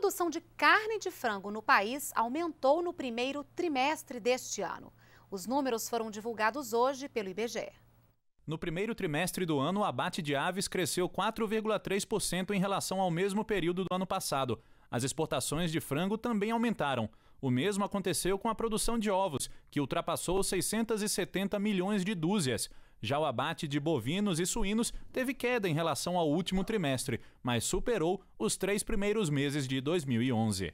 produção de carne de frango no país aumentou no primeiro trimestre deste ano. Os números foram divulgados hoje pelo IBGE. No primeiro trimestre do ano, o abate de aves cresceu 4,3% em relação ao mesmo período do ano passado. As exportações de frango também aumentaram. O mesmo aconteceu com a produção de ovos, que ultrapassou 670 milhões de dúzias. Já o abate de bovinos e suínos teve queda em relação ao último trimestre, mas superou os três primeiros meses de 2011.